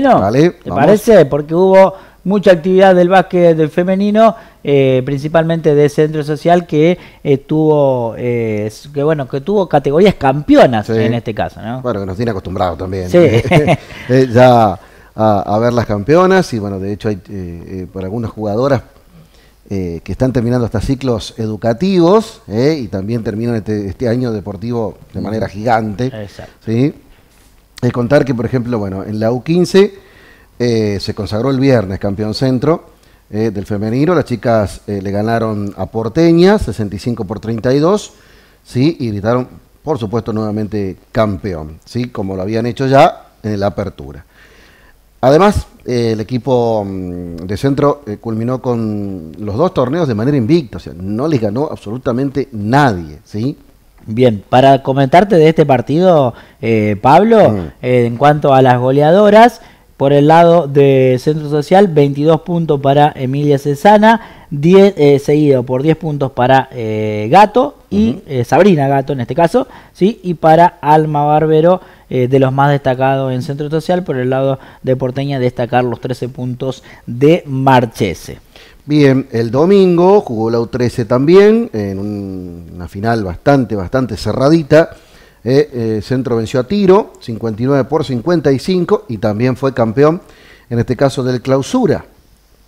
No, vale, ¿Te parece? Porque hubo mucha actividad del básquet del femenino, eh, principalmente de Centro Social, que eh, tuvo eh, que bueno que tuvo categorías campeonas en este caso, ¿no? Bueno, que nos tiene acostumbrado también. ya a, ver las campeonas y bueno, de hecho hay por algunas jugadoras que están terminando hasta ciclos educativos y también terminan este, este, año deportivo de manera gigante. Exacto. ¿sí? Es contar que, por ejemplo, bueno, en la U15 eh, se consagró el viernes campeón centro eh, del femenino. Las chicas eh, le ganaron a Porteña, 65 por 32, ¿sí? y gritaron, por supuesto, nuevamente campeón, ¿sí? como lo habían hecho ya en la apertura. Además, el equipo mm, de centro culminó con los dos torneos de manera invicta, o sea, no les ganó absolutamente nadie, ¿sí? Bien, para comentarte de este partido, eh, Pablo, mm. eh, en cuanto a las goleadoras, por el lado de Centro Social, 22 puntos para Emilia Cesana, eh, seguido por 10 puntos para Gato y Sabrina Gato en este caso, ¿sí? y para Alma Barbero, de los más destacados en Centro Social, por el lado de Porteña destacar los 13 puntos de Marchese. Bien, el domingo jugó la U13 también, en una final bastante, bastante cerradita. Eh, eh, Centro venció a tiro, 59 por 55, y también fue campeón, en este caso del clausura,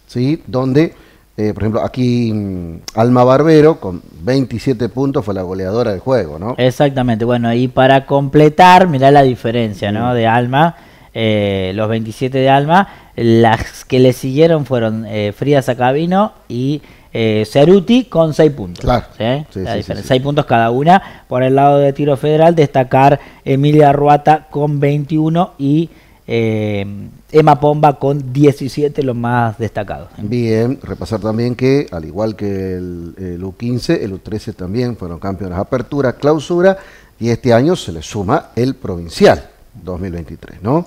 ¿sí? donde, eh, por ejemplo, aquí mm, Alma Barbero, con 27 puntos, fue la goleadora del juego, ¿no? Exactamente, bueno, y para completar, mirá la diferencia, ¿no? De Alma eh, los 27 de Alma. Las que le siguieron fueron frías eh, Frida Sacabino y eh, Ceruti con 6 puntos. 6 puntos cada una. Por el lado de tiro federal, destacar Emilia Ruata con 21 y Emma Pomba con 17, los más destacados. Bien, repasar también que, al igual que el, U15, el U13 también fueron campeones apertura, clausura, y este año se le suma el provincial. 2023, ¿no?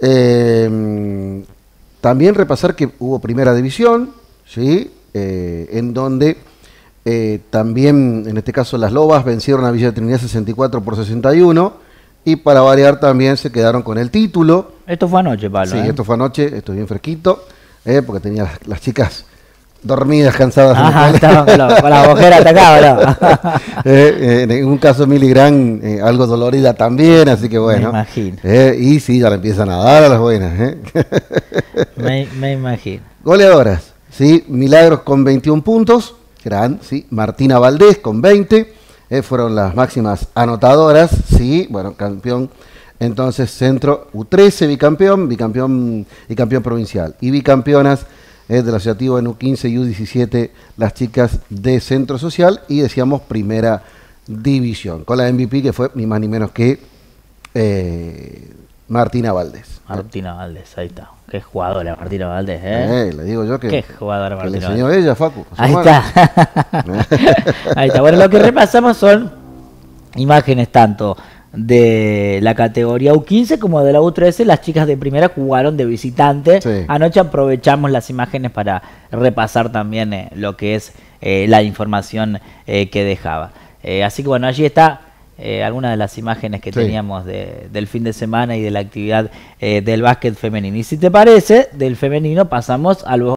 Em, también repasar que hubo primera división, ¿sí? Eh, en donde eh, también, en este caso, las Lobas vencieron a Villa de Trinidad 64 por 61 y para variar también se quedaron con el título. Esto fue anoche, Pablo. Sí, ¿eh? esto fue anoche, esto bien fresquito, porque tenía las chicas dormidas, cansadas. con la bojera atacada, no. Eh, eh, en un caso miligrán eh, algo dolorida también, así que bueno. Me imagino. y sí, ya le empiezan a dar a las buenas. me, me, imagino. Goleadoras, ¿sí? Milagros con 21 puntos, gran, ¿sí? Martina Valdés con 20, fueron las máximas anotadoras, sí, bueno, campeón. Entonces, centro U13, bicampeón, bicampeón y campeón provincial. Y bicampeonas es de la asociativa en U15 y U17, las chicas de Centro Social y decíamos primera división, con la MVP que fue ni más ni menos que eh, Martina Valdés. Martina Valdés, ahí está. Qué jugadora Martina Valdés, ¿eh? eh le digo yo que. Qué jugadora Martina Valdés. ella, Facu. Ahí está. ahí está. Bueno, lo que repasamos son imágenes tanto de la categoría U15 como de la U13, las chicas de primera jugaron de visitante. Anoche aprovechamos las imágenes para repasar también eh, lo que es eh, la información eh, que dejaba. así que bueno, allí está algunas de las imágenes que teníamos del fin de semana y de la actividad del básquet femenino. Y si te parece, del femenino pasamos al